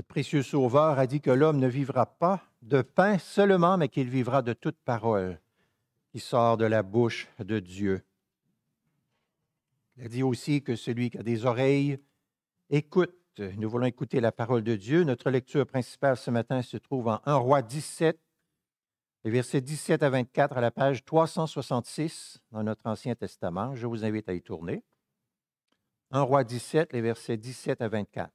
Notre précieux Sauveur a dit que l'homme ne vivra pas de pain seulement, mais qu'il vivra de toute parole qui sort de la bouche de Dieu. Il a dit aussi que celui qui a des oreilles écoute. Nous voulons écouter la parole de Dieu. Notre lecture principale ce matin se trouve en 1 Roi 17, les versets 17 à 24 à la page 366 dans notre Ancien Testament. Je vous invite à y tourner. 1 Roi 17, les versets 17 à 24.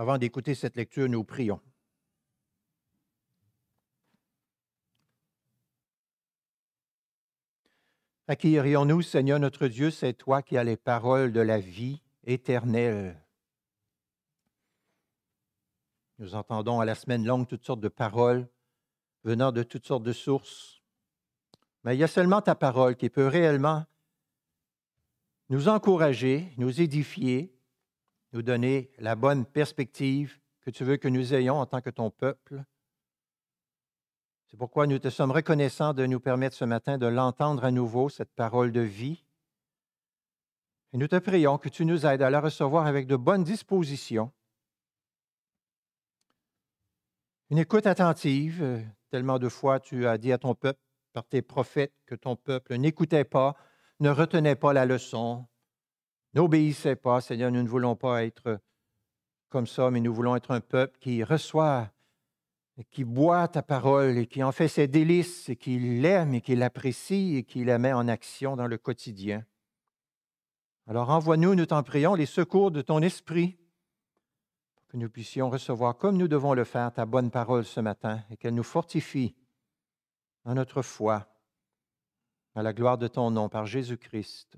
Avant d'écouter cette lecture, nous prions. Acquérions-nous, Seigneur notre Dieu, c'est toi qui as les paroles de la vie éternelle. Nous entendons à la semaine longue toutes sortes de paroles venant de toutes sortes de sources. Mais il y a seulement ta parole qui peut réellement nous encourager, nous édifier, donner la bonne perspective que tu veux que nous ayons en tant que ton peuple. C'est pourquoi nous te sommes reconnaissants de nous permettre ce matin de l'entendre à nouveau, cette parole de vie. Et nous te prions que tu nous aides à la recevoir avec de bonnes dispositions. Une écoute attentive, euh, tellement de fois tu as dit à ton peuple, par tes prophètes, que ton peuple n'écoutait pas, ne retenait pas la leçon, N'obéissez pas, Seigneur, nous ne voulons pas être comme ça, mais nous voulons être un peuple qui reçoit, et qui boit ta parole et qui en fait ses délices et qui l'aime et qui l'apprécie et qui la met en action dans le quotidien. Alors envoie-nous, nous t'en prions, les secours de ton esprit pour que nous puissions recevoir comme nous devons le faire ta bonne parole ce matin et qu'elle nous fortifie dans notre foi, à la gloire de ton nom par Jésus-Christ.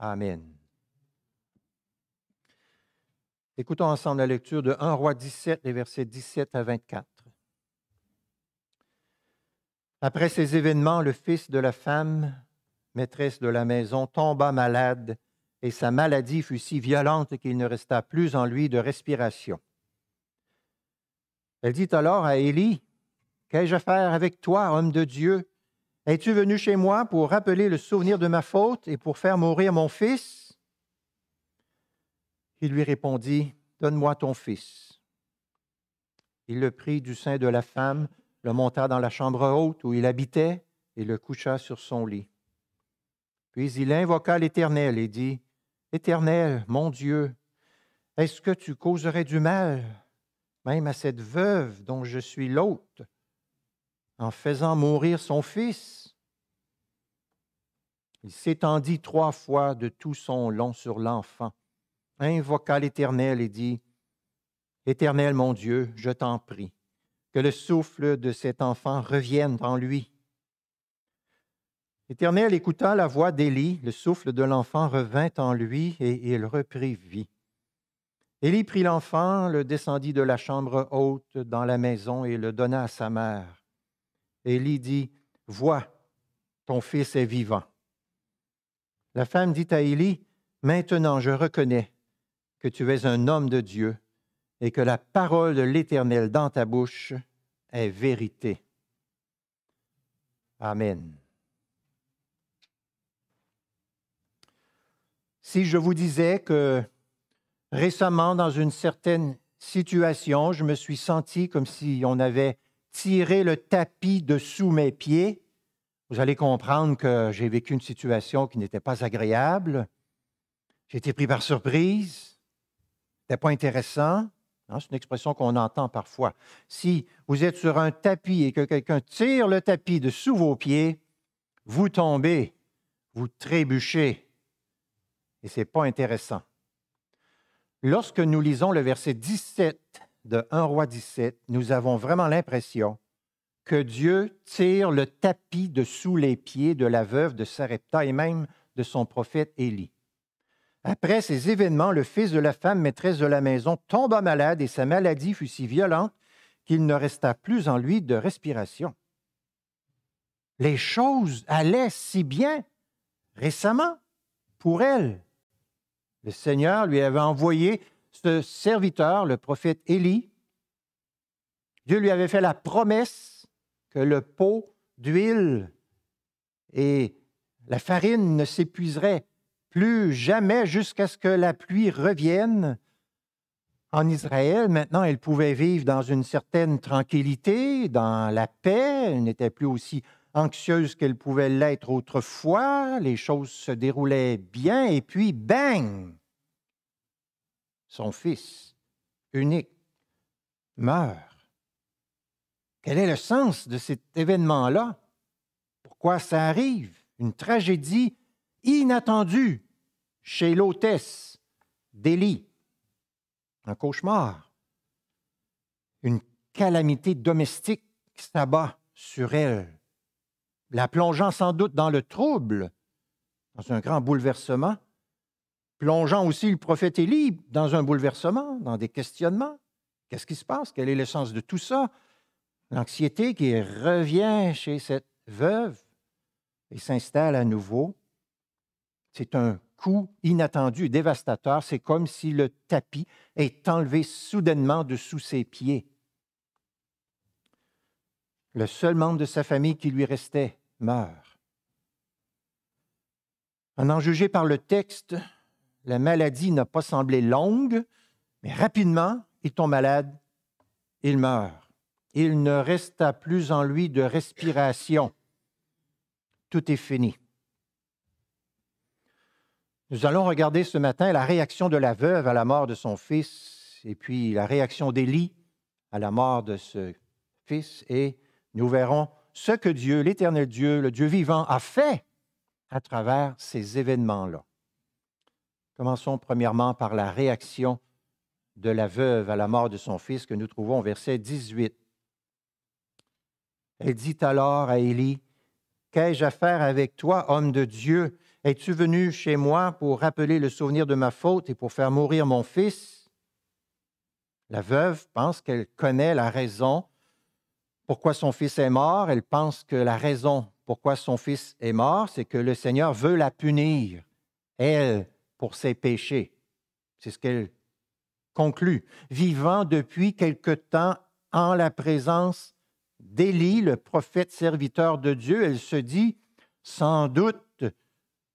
Amen. Écoutons ensemble la lecture de 1 Roi 17, les versets 17 à 24. Après ces événements, le fils de la femme, maîtresse de la maison, tomba malade, et sa maladie fut si violente qu'il ne resta plus en lui de respiration. Elle dit alors à Élie, Qu'ai-je à faire avec toi, homme de Dieu Es-tu venu chez moi pour rappeler le souvenir de ma faute et pour faire mourir mon fils il lui répondit, Donne-moi ton fils. Il le prit du sein de la femme, le monta dans la chambre haute où il habitait et le coucha sur son lit. Puis il invoqua l'Éternel et dit, Éternel, mon Dieu, est-ce que tu causerais du mal même à cette veuve dont je suis l'hôte en faisant mourir son fils Il s'étendit trois fois de tout son long sur l'enfant invoqua l'Éternel et dit, Éternel mon Dieu, je t'en prie, que le souffle de cet enfant revienne en lui. L'Éternel écouta la voix d'Élie, le souffle de l'enfant revint en lui et il reprit vie. Élie prit l'enfant, le descendit de la chambre haute dans la maison et le donna à sa mère. Élie dit, Vois, ton fils est vivant. La femme dit à Élie, Maintenant je reconnais que tu es un homme de Dieu et que la parole de l'Éternel dans ta bouche est vérité. Amen. Si je vous disais que récemment, dans une certaine situation, je me suis senti comme si on avait tiré le tapis dessous mes pieds, vous allez comprendre que j'ai vécu une situation qui n'était pas agréable. J'ai été pris par surprise n'est pas intéressant. C'est une expression qu'on entend parfois. Si vous êtes sur un tapis et que quelqu'un tire le tapis de sous vos pieds, vous tombez, vous trébuchez. Et ce n'est pas intéressant. Lorsque nous lisons le verset 17 de 1 roi 17, nous avons vraiment l'impression que Dieu tire le tapis de sous les pieds de la veuve de Sarepta et même de son prophète Élie. Après ces événements, le fils de la femme maîtresse de la maison tomba malade et sa maladie fut si violente qu'il ne resta plus en lui de respiration. Les choses allaient si bien récemment pour elle. Le Seigneur lui avait envoyé ce serviteur, le prophète Élie. Dieu lui avait fait la promesse que le pot d'huile et la farine ne s'épuiserait plus jamais jusqu'à ce que la pluie revienne. En Israël, maintenant, elle pouvait vivre dans une certaine tranquillité, dans la paix, elle n'était plus aussi anxieuse qu'elle pouvait l'être autrefois, les choses se déroulaient bien, et puis, bang, son fils unique meurt. Quel est le sens de cet événement-là? Pourquoi ça arrive? Une tragédie inattendu chez l'hôtesse d'Élie. Un cauchemar. Une calamité domestique qui s'abat sur elle, la plongeant sans doute dans le trouble, dans un grand bouleversement, plongeant aussi le prophète Élie dans un bouleversement, dans des questionnements. Qu'est-ce qui se passe? Quel est sens de tout ça? L'anxiété qui revient chez cette veuve et s'installe à nouveau. C'est un coup inattendu, dévastateur. C'est comme si le tapis est enlevé soudainement de sous ses pieds. Le seul membre de sa famille qui lui restait meurt. En en juger par le texte, la maladie n'a pas semblé longue, mais rapidement, il tombe malade, il meurt. Il ne resta plus en lui de respiration. Tout est fini. Nous allons regarder ce matin la réaction de la veuve à la mort de son fils et puis la réaction d'Élie à la mort de ce fils et nous verrons ce que Dieu, l'éternel Dieu, le Dieu vivant, a fait à travers ces événements-là. Commençons premièrement par la réaction de la veuve à la mort de son fils que nous trouvons au verset 18. Elle dit alors à Élie, Qu'ai-je à faire avec toi, homme de Dieu es-tu venu chez moi pour rappeler le souvenir de ma faute et pour faire mourir mon fils La veuve pense qu'elle connaît la raison pourquoi son fils est mort. Elle pense que la raison pourquoi son fils est mort, c'est que le Seigneur veut la punir, elle, pour ses péchés. C'est ce qu'elle conclut. Vivant depuis quelque temps en la présence d'Élie, le prophète serviteur de Dieu, elle se dit, sans doute,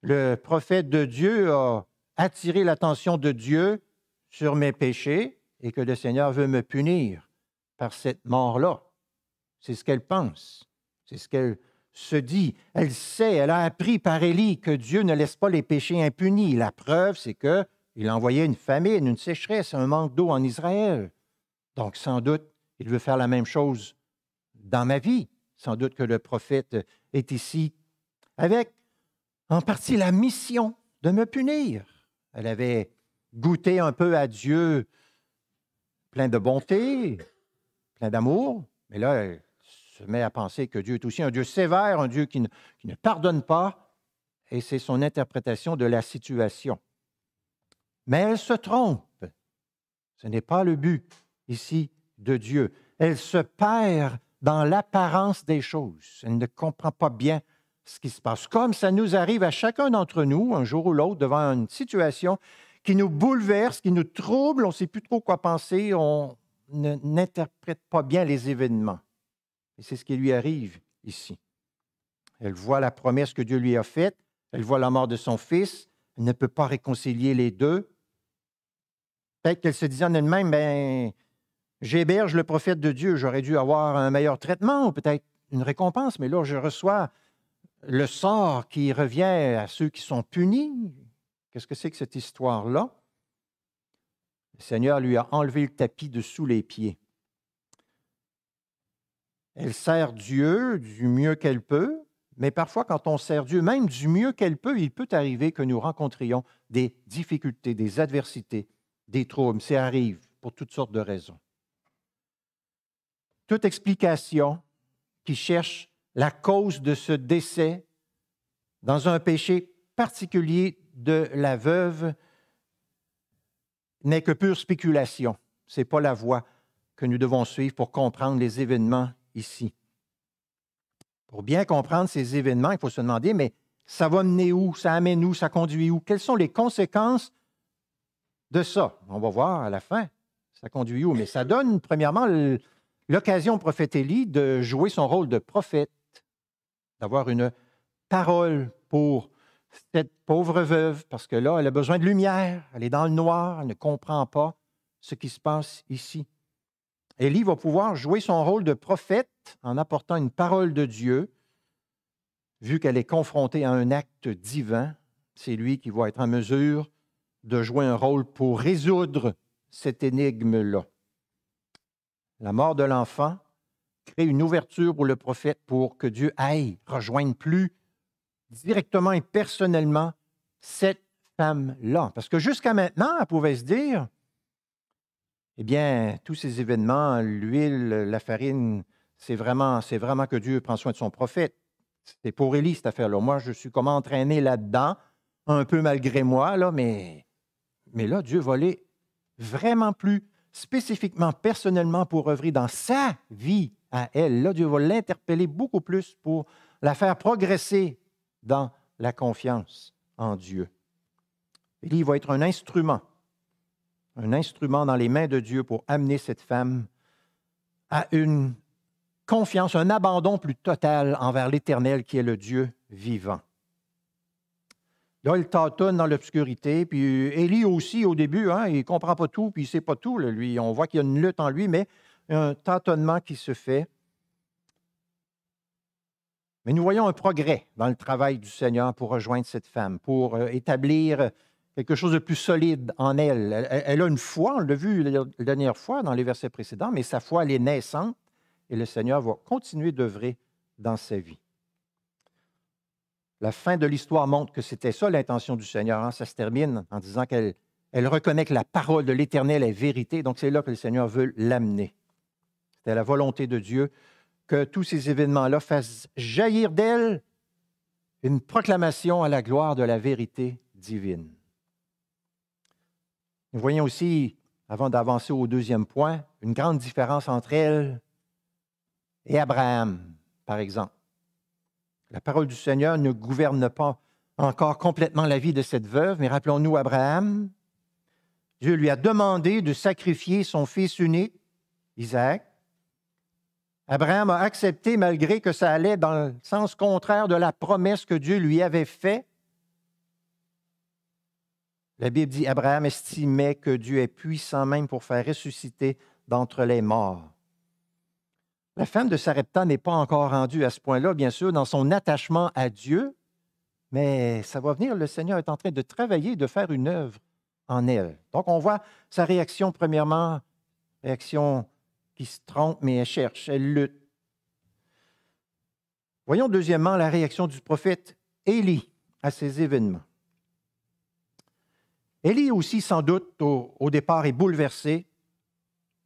le prophète de Dieu a attiré l'attention de Dieu sur mes péchés et que le Seigneur veut me punir par cette mort-là. C'est ce qu'elle pense, c'est ce qu'elle se dit. Elle sait, elle a appris par Élie que Dieu ne laisse pas les péchés impunis. La preuve, c'est qu'il a envoyé une famine, une sécheresse, un manque d'eau en Israël. Donc, sans doute, il veut faire la même chose dans ma vie. Sans doute que le prophète est ici avec en partie la mission de me punir. Elle avait goûté un peu à Dieu plein de bonté, plein d'amour, mais là, elle se met à penser que Dieu est aussi un Dieu sévère, un Dieu qui ne, qui ne pardonne pas, et c'est son interprétation de la situation. Mais elle se trompe. Ce n'est pas le but ici de Dieu. Elle se perd dans l'apparence des choses. Elle ne comprend pas bien ce qui se passe. Comme ça nous arrive à chacun d'entre nous, un jour ou l'autre, devant une situation qui nous bouleverse, qui nous trouble, on ne sait plus trop quoi penser, on n'interprète pas bien les événements. Et c'est ce qui lui arrive ici. Elle voit la promesse que Dieu lui a faite, elle voit la mort de son fils, elle ne peut pas réconcilier les deux. Peut-être qu'elle se disait en elle-même, ben, j'héberge le prophète de Dieu, j'aurais dû avoir un meilleur traitement ou peut-être une récompense, mais là, je reçois le sort qui revient à ceux qui sont punis. Qu'est-ce que c'est que cette histoire-là? Le Seigneur lui a enlevé le tapis de sous les pieds. Elle sert Dieu du mieux qu'elle peut, mais parfois quand on sert Dieu, même du mieux qu'elle peut, il peut arriver que nous rencontrions des difficultés, des adversités, des troubles. Ça arrive pour toutes sortes de raisons. Toute explication qui cherche la cause de ce décès dans un péché particulier de la veuve n'est que pure spéculation. Ce n'est pas la voie que nous devons suivre pour comprendre les événements ici. Pour bien comprendre ces événements, il faut se demander, mais ça va mener où, ça amène où, ça conduit où, quelles sont les conséquences de ça. On va voir à la fin, ça conduit où, mais ça donne premièrement l'occasion au prophète Élie de jouer son rôle de prophète d'avoir une parole pour cette pauvre veuve, parce que là, elle a besoin de lumière, elle est dans le noir, elle ne comprend pas ce qui se passe ici. Élie va pouvoir jouer son rôle de prophète en apportant une parole de Dieu, vu qu'elle est confrontée à un acte divin. C'est lui qui va être en mesure de jouer un rôle pour résoudre cette énigme-là. La mort de l'enfant créer une ouverture pour le prophète pour que Dieu aille rejoindre plus directement et personnellement cette femme-là. Parce que jusqu'à maintenant, elle pouvait se dire, eh bien, tous ces événements, l'huile, la farine, c'est vraiment, c'est vraiment que Dieu prend soin de son prophète. C'était pour Élie, cette affaire-là. Moi, je suis comme entraîné là-dedans, un peu malgré moi, là, mais, mais là, Dieu va vraiment plus spécifiquement, personnellement, pour œuvrer dans sa vie à elle. Là, Dieu va l'interpeller beaucoup plus pour la faire progresser dans la confiance en Dieu. Élie va être un instrument, un instrument dans les mains de Dieu pour amener cette femme à une confiance, un abandon plus total envers l'Éternel qui est le Dieu vivant. Là, il tâtonne dans l'obscurité, puis Élie aussi au début, hein, il ne comprend pas tout, puis il ne sait pas tout, lui. On voit qu'il y a une lutte en lui, mais un tâtonnement qui se fait. Mais nous voyons un progrès dans le travail du Seigneur pour rejoindre cette femme, pour euh, établir quelque chose de plus solide en elle. Elle, a une foi, on l'a vu la dernière fois dans les versets précédents, mais sa foi, elle est naissante et le Seigneur va continuer d'œuvrer dans sa vie. La fin de l'histoire montre que c'était ça l'intention du Seigneur. Hein. Ça se termine en disant qu'elle elle reconnaît que la parole de l'Éternel est vérité, donc c'est là que le Seigneur veut l'amener la volonté de Dieu que tous ces événements-là fassent jaillir d'elle une proclamation à la gloire de la vérité divine. Nous voyons aussi, avant d'avancer au deuxième point, une grande différence entre elle et Abraham, par exemple. La parole du Seigneur ne gouverne pas encore complètement la vie de cette veuve, mais rappelons-nous Abraham. Dieu lui a demandé de sacrifier son fils unique, Isaac. Abraham a accepté malgré que ça allait dans le sens contraire de la promesse que Dieu lui avait faite. La Bible dit Abraham estimait que Dieu est puissant même pour faire ressusciter d'entre les morts. La femme de Sarepta n'est pas encore rendue à ce point-là, bien sûr, dans son attachement à Dieu, mais ça va venir, le Seigneur est en train de travailler, de faire une œuvre en elle. Donc on voit sa réaction, premièrement, réaction qui se trompe, mais elle cherche, elle lutte. Voyons deuxièmement la réaction du prophète Élie à ces événements. Élie aussi, sans doute, au, départ est bouleversé.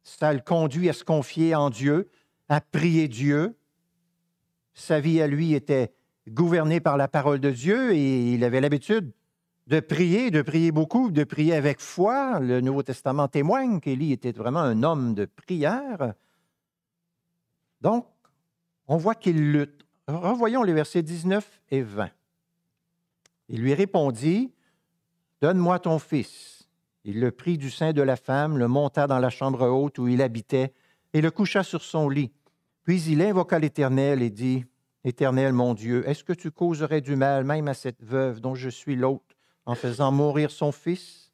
Ça le conduit à se confier en Dieu, à prier Dieu. Sa vie à lui était gouvernée par la parole de Dieu et il avait l'habitude de prier, de prier beaucoup, de prier avec foi. Le Nouveau Testament témoigne qu'Élie était vraiment un homme de prière. Donc, on voit qu'il lutte. Revoyons les versets 19 et 20. Il lui répondit, Donne-moi ton fils. Il le prit du sein de la femme, le monta dans la chambre haute où il habitait, et le coucha sur son lit. Puis il invoqua l'Éternel et dit, Éternel mon Dieu, est-ce que tu causerais du mal même à cette veuve dont je suis l'hôte en faisant mourir son fils?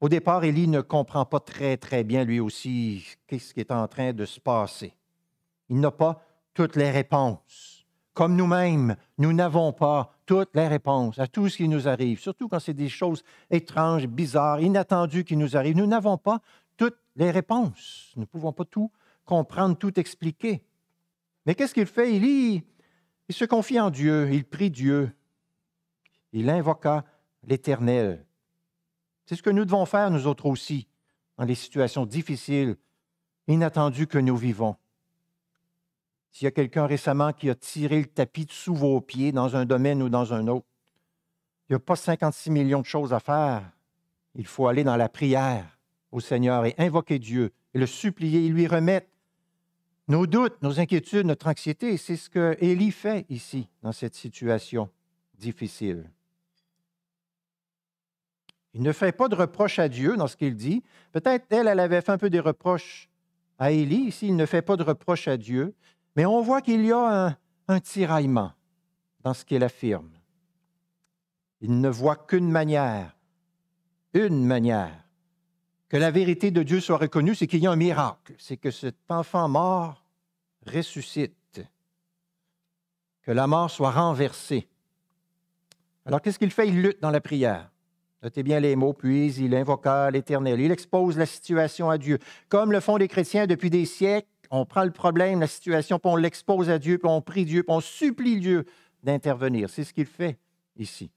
Au départ, Élie ne comprend pas très, très bien lui aussi qu'est-ce qui est en train de se passer. Il n'a pas toutes les réponses. Comme nous-mêmes, nous n'avons pas toutes les réponses à tout ce qui nous arrive, surtout quand c'est des choses étranges, bizarres, inattendues qui nous arrivent. Nous n'avons pas toutes les réponses. Nous ne pouvons pas tout comprendre, tout expliquer. Mais qu'est-ce qu'il fait? Élie? il se confie en Dieu, il prie Dieu, il invoqua l'Éternel. C'est ce que nous devons faire, nous autres aussi, dans les situations difficiles, inattendues que nous vivons. S'il y a quelqu'un récemment qui a tiré le tapis sous vos pieds dans un domaine ou dans un autre, il n'y a pas 56 millions de choses à faire. Il faut aller dans la prière au Seigneur et invoquer Dieu et le supplier et lui remettre nos doutes, nos inquiétudes, notre anxiété. C'est ce que Élie fait ici, dans cette situation difficile. Il ne fait pas de reproche à Dieu dans ce qu'il dit. Peut-être elle, elle avait fait un peu des reproches à Élie. Ici, il ne fait pas de reproche à Dieu. Mais on voit qu'il y a un, un tiraillement dans ce qu'il affirme. Il ne voit qu'une manière, une manière, que la vérité de Dieu soit reconnue, c'est qu'il y a un miracle, c'est que cet enfant mort ressuscite, que la mort soit renversée. Alors qu'est-ce qu'il fait Il lutte dans la prière. Notez bien les mots, puis il invoqua l'Éternel. Il expose la situation à Dieu. Comme le font les chrétiens depuis des siècles, on prend le problème, la situation, puis on l'expose à Dieu, puis on prie Dieu, puis on supplie Dieu d'intervenir. C'est ce qu'il fait ici.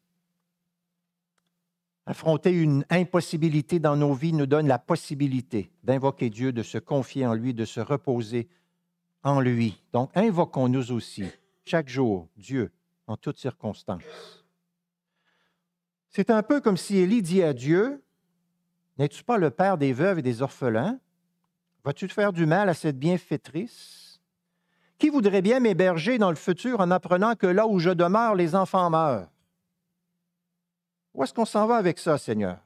Affronter une impossibilité dans nos vies nous donne la possibilité d'invoquer Dieu, de se confier en lui, de se reposer en lui. Donc invoquons-nous aussi chaque jour Dieu en toutes circonstances. C'est un peu comme si Élie dit à Dieu, N'es-tu pas le père des veuves et des orphelins? Vas-tu faire du mal à cette bienfaitrice? Qui voudrait bien m'héberger dans le futur en apprenant que là où je demeure, les enfants meurent? Où est-ce qu'on s'en va avec ça, Seigneur?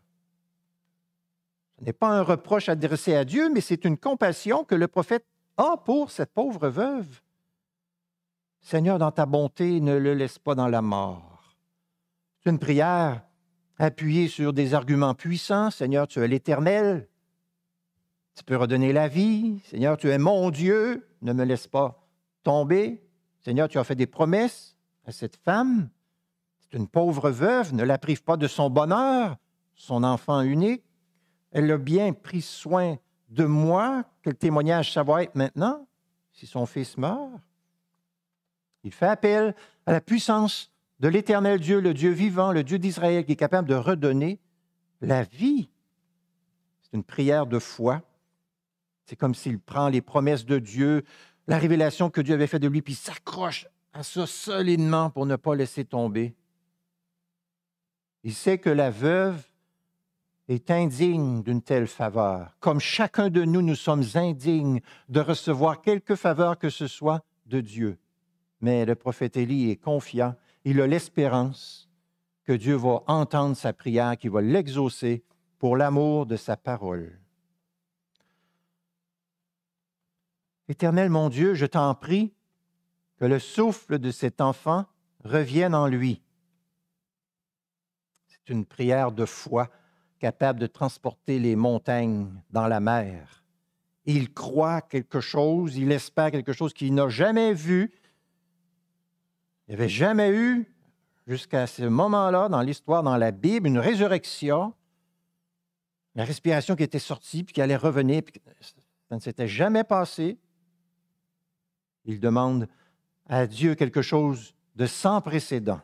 Ce n'est pas un reproche adressé à Dieu, mais c'est une compassion que le prophète a pour cette pauvre veuve. Seigneur, dans ta bonté, ne le laisse pas dans la mort. C'est une prière appuyé sur des arguments puissants. Seigneur, tu es l'éternel. Tu peux redonner la vie. Seigneur, tu es mon Dieu. Ne me laisse pas tomber. Seigneur, tu as fait des promesses à cette femme. C'est une pauvre veuve. Ne la prive pas de son bonheur, son enfant unique. Elle a bien pris soin de moi. Quel témoignage ça va être maintenant si son fils meurt? Il fait appel à la puissance de l'éternel Dieu, le Dieu vivant, le Dieu d'Israël, qui est capable de redonner la vie. C'est une prière de foi. C'est comme s'il prend les promesses de Dieu, la révélation que Dieu avait faite de lui, puis s'accroche à ça solidement pour ne pas laisser tomber. Il sait que la veuve est indigne d'une telle faveur, comme chacun de nous, nous sommes indignes de recevoir quelque faveur que ce soit de Dieu. Mais le prophète Élie est confiant il a l'espérance que Dieu va entendre sa prière, qu'il va l'exaucer pour l'amour de sa parole. Éternel mon Dieu, je t'en prie que le souffle de cet enfant revienne en lui. C'est une prière de foi capable de transporter les montagnes dans la mer. Il croit quelque chose, il espère quelque chose qu'il n'a jamais vu, il n'y avait jamais eu, jusqu'à ce moment-là, dans l'histoire, dans la Bible, une résurrection, la respiration qui était sortie, puis qui allait revenir, ça ne s'était jamais passé. Il demande à Dieu quelque chose de sans précédent.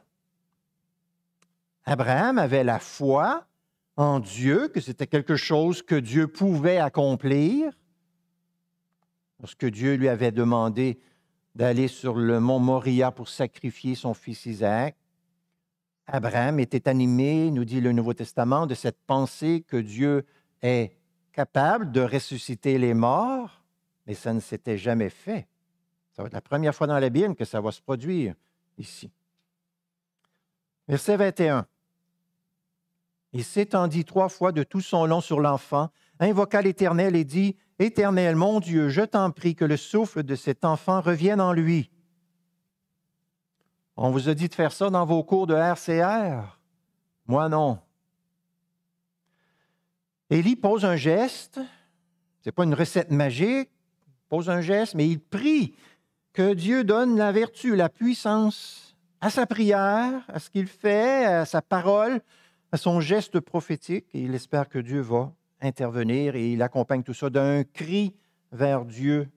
Abraham avait la foi en Dieu, que c'était quelque chose que Dieu pouvait accomplir. Lorsque Dieu lui avait demandé d'aller sur le mont Moria pour sacrifier son fils Isaac. Abraham était animé, nous dit le Nouveau Testament, de cette pensée que Dieu est capable de ressusciter les morts, mais ça ne s'était jamais fait. Ça va être la première fois dans la Bible que ça va se produire ici. Verset 21. Il s'étendit trois fois de tout son long sur l'enfant, invoqua l'Éternel et dit, Éternel mon Dieu, je t'en prie que le souffle de cet enfant revienne en lui. On vous a dit de faire ça dans vos cours de RCR. Moi non. Élie pose un geste, ce n'est pas une recette magique, pose un geste, mais il prie que Dieu donne la vertu, la puissance à sa prière, à ce qu'il fait, à sa parole, à son geste prophétique, il espère que Dieu va intervenir et il accompagne tout ça d'un cri vers Dieu.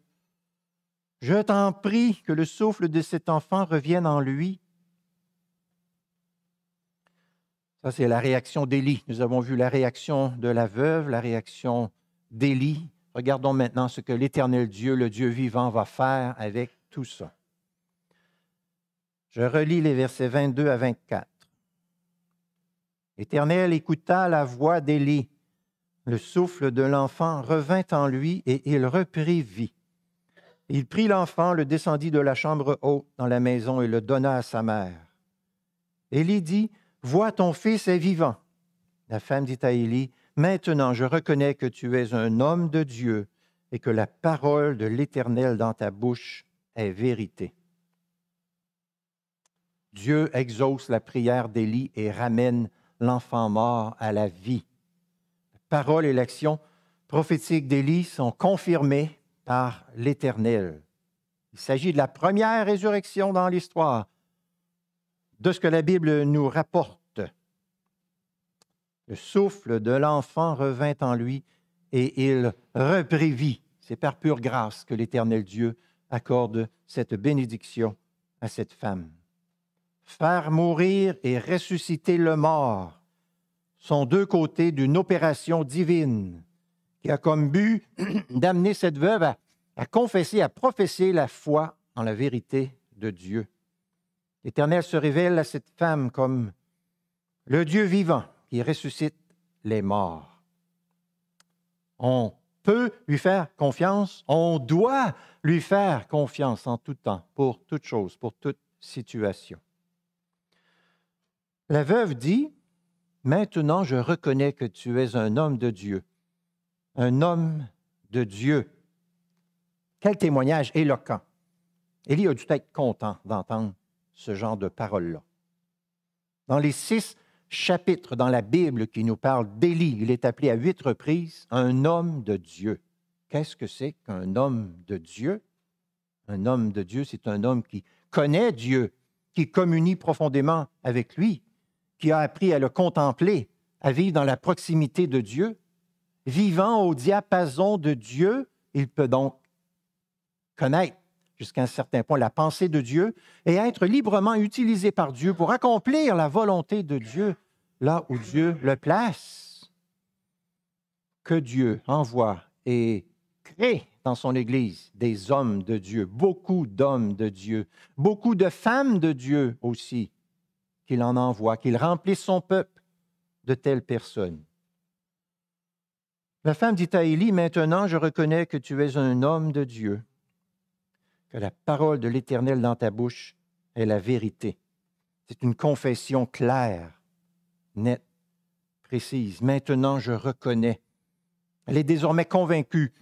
Je t'en prie que le souffle de cet enfant revienne en lui. Ça, c'est la réaction d'Élie. Nous avons vu la réaction de la veuve, la réaction d'Élie. Regardons maintenant ce que l'Éternel Dieu, le Dieu vivant, va faire avec tout ça. Je relis les versets 22 à 24. Éternel écouta la voix d'Élie le souffle de l'enfant revint en lui et il reprit vie. Il prit l'enfant, le descendit de la chambre haute dans la maison et le donna à sa mère. Élie dit, Vois, ton fils est vivant. La femme dit à Élie, Maintenant je reconnais que tu es un homme de Dieu et que la parole de l'Éternel dans ta bouche est vérité. Dieu exauce la prière d'Élie et ramène l'enfant mort à la vie parole et l'action prophétique d'Élie sont confirmées par l'Éternel. Il s'agit de la première résurrection dans l'histoire de ce que la Bible nous rapporte. Le souffle de l'enfant revint en lui et il reprit vie. C'est par pure grâce que l'Éternel Dieu accorde cette bénédiction à cette femme. Faire mourir et ressusciter le mort sont deux côtés d'une opération divine qui a comme but d'amener cette veuve à, confesser, à professer la foi en la vérité de Dieu. L'Éternel se révèle à cette femme comme le Dieu vivant qui ressuscite les morts. On peut lui faire confiance, on doit lui faire confiance en tout temps, pour toute chose, pour toute situation. La veuve dit, Maintenant je reconnais que tu es un homme de Dieu, un homme de Dieu. Quel témoignage éloquent. Élie a dû être content d'entendre ce genre de paroles-là. Dans les six chapitres dans la Bible qui nous parlent d'Élie, il est appelé à huit reprises un homme de Dieu. Qu'est-ce que c'est qu'un homme de Dieu? Un homme de Dieu, c'est un homme qui connaît Dieu, qui communie profondément avec lui, qui a appris à le contempler, à vivre dans la proximité de Dieu, vivant au diapason de Dieu, il peut donc connaître jusqu'à un certain point la pensée de Dieu et être librement utilisé par Dieu pour accomplir la volonté de Dieu là où Dieu le place, que Dieu envoie et crée dans son Église des hommes de Dieu, beaucoup d'hommes de Dieu, beaucoup de femmes de Dieu aussi, qu'il en envoie, qu'il remplisse son peuple de telles personnes. La femme dit à Élie, Maintenant je reconnais que tu es un homme de Dieu, que la parole de l'Éternel dans ta bouche est la vérité. C'est une confession claire, nette, précise. Maintenant je reconnais. Elle est désormais convaincue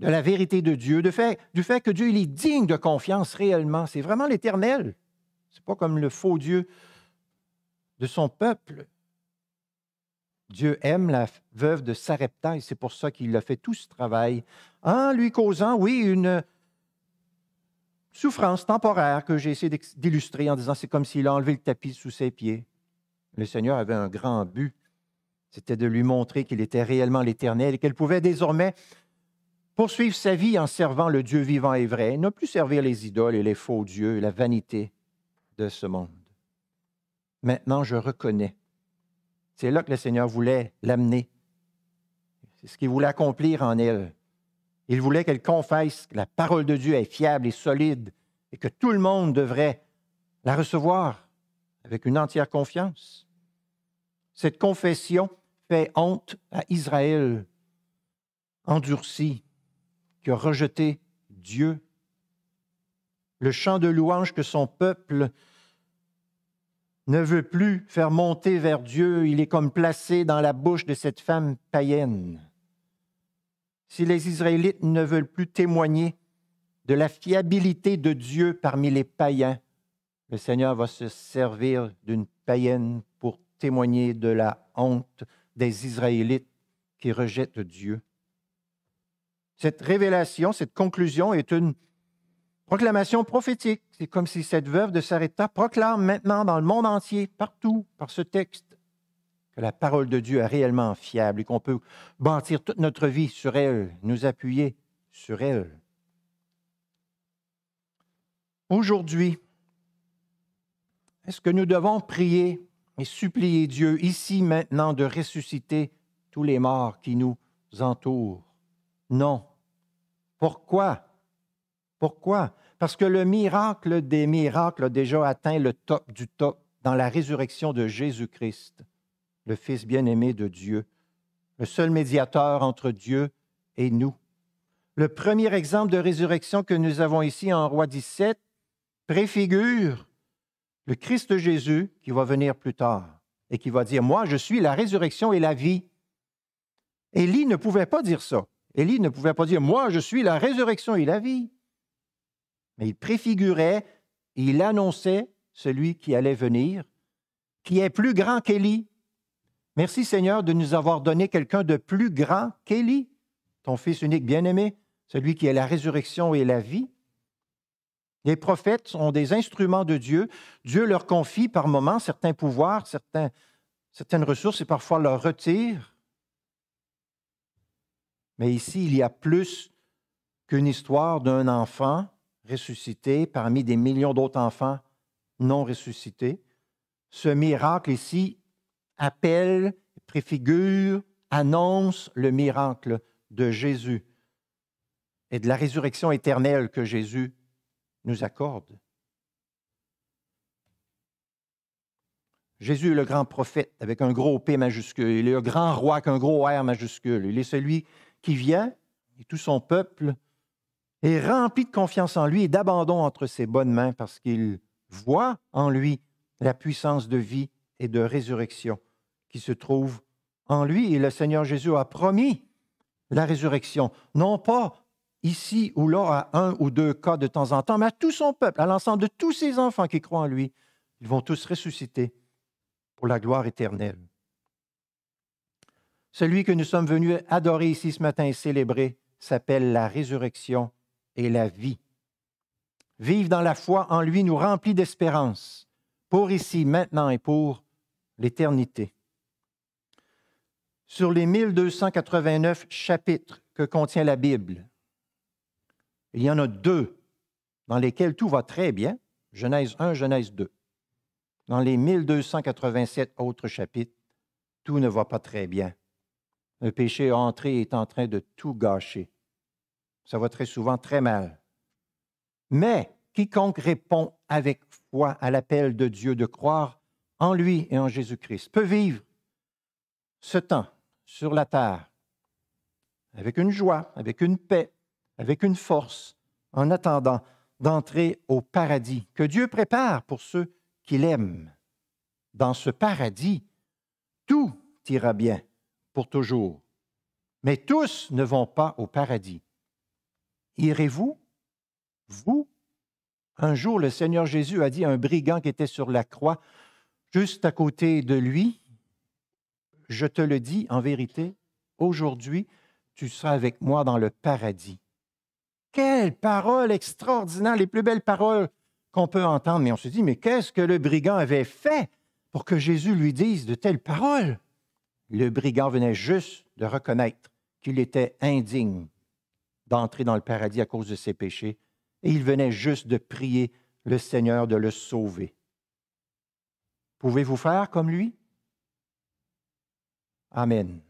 de la vérité de Dieu, fait, du fait que Dieu il est digne de confiance réellement. C'est vraiment l'Éternel n'est pas comme le faux Dieu de son peuple. Dieu aime la veuve de Sarepta et c'est pour ça qu'il a fait tout ce travail en lui causant, oui, une souffrance temporaire que j'ai essayé d'illustrer en disant c'est comme s'il a enlevé le tapis sous ses pieds. Le Seigneur avait un grand but, c'était de lui montrer qu'il était réellement l'Éternel et qu'elle pouvait désormais poursuivre sa vie en servant le Dieu vivant et vrai, ne plus servir les idoles et les faux dieux, la vanité de ce monde. Maintenant, je reconnais. C'est là que le Seigneur voulait l'amener. C'est ce qu'il voulait accomplir en elle. Il voulait qu'elle confesse que la parole de Dieu est fiable et solide et que tout le monde devrait la recevoir avec une entière confiance. Cette confession fait honte à Israël, endurci, qui a rejeté Dieu le chant de louange que son peuple ne veut plus faire monter vers Dieu. Il est comme placé dans la bouche de cette femme païenne. Si les Israélites ne veulent plus témoigner de la fiabilité de Dieu parmi les païens, le Seigneur va se servir d'une païenne pour témoigner de la honte des Israélites qui rejettent Dieu. Cette révélation, cette conclusion est une Proclamation prophétique, c'est comme si cette veuve de Sarepta proclame maintenant dans le monde entier, partout, par ce texte, que la parole de Dieu est réellement fiable et qu'on peut bâtir toute notre vie sur elle, nous appuyer sur elle. Aujourd'hui, est-ce que nous devons prier et supplier Dieu ici maintenant de ressusciter tous les morts qui nous entourent? Non. Pourquoi? Pourquoi? Parce que le miracle des miracles a déjà atteint le top du top dans la résurrection de Jésus-Christ, le Fils bien-aimé de Dieu, le seul médiateur entre Dieu et nous. Le premier exemple de résurrection que nous avons ici en Roi 17 préfigure le Christ Jésus qui va venir plus tard et qui va dire, moi je suis la résurrection et la vie. Élie ne pouvait pas dire ça. Élie ne pouvait pas dire, moi je suis la résurrection et la vie mais il préfigurait et il annonçait celui qui allait venir, qui est plus grand qu'Élie. Merci Seigneur de nous avoir donné quelqu'un de plus grand qu'Élie, ton Fils unique bien-aimé, celui qui est la résurrection et la vie. Les prophètes sont des instruments de Dieu. Dieu leur confie par moments certains pouvoirs, certaines ressources et parfois leur retire. Mais ici, il y a plus qu'une histoire d'un enfant ressuscité parmi des millions d'autres enfants non ressuscités. Ce miracle ici appelle, préfigure, annonce le miracle de Jésus et de la résurrection éternelle que Jésus nous accorde. Jésus est le grand prophète avec un gros P majuscule. Il est le grand roi avec un gros R majuscule. Il est celui qui vient et tout son peuple est rempli de confiance en lui et d'abandon entre ses bonnes mains parce qu'il voit en lui la puissance de vie et de résurrection qui se trouve en lui. Et le Seigneur Jésus a promis la résurrection, non pas ici ou là à un ou deux cas de temps en temps, mais à tout son peuple, à l'ensemble de tous ses enfants qui croient en lui. Ils vont tous ressusciter pour la gloire éternelle. Celui que nous sommes venus adorer ici ce matin et célébrer s'appelle la résurrection et la vie. Vivre dans la foi en lui nous remplit d'espérance, pour ici, maintenant et pour l'éternité. Sur les 1289 chapitres que contient la Bible, il y en a deux dans lesquels tout va très bien, Genèse 1, Genèse 2. Dans les 1287 autres chapitres, tout ne va pas très bien. Le péché entré est en train de tout gâcher. Ça va très souvent très mal. Mais quiconque répond avec foi à l'appel de Dieu de croire en lui et en Jésus-Christ peut vivre ce temps sur la terre avec une joie, avec une paix, avec une force, en attendant d'entrer au paradis que Dieu prépare pour ceux qu'il aime. Dans ce paradis, tout ira bien pour toujours. Mais tous ne vont pas au paradis. Irez-vous, vous Un jour, le Seigneur Jésus a dit à un brigand qui était sur la croix, juste à côté de lui, Je te le dis en vérité, aujourd'hui, tu seras avec moi dans le paradis. Quelle parole extraordinaire, les plus belles paroles qu'on peut entendre. Mais on se dit, mais qu'est-ce que le brigand avait fait pour que Jésus lui dise de telles paroles? Le brigand venait juste de reconnaître qu'il était indigne d'entrer dans le paradis à cause de ses péchés, et il venait juste de prier le Seigneur de le sauver. Pouvez-vous faire comme lui? Amen.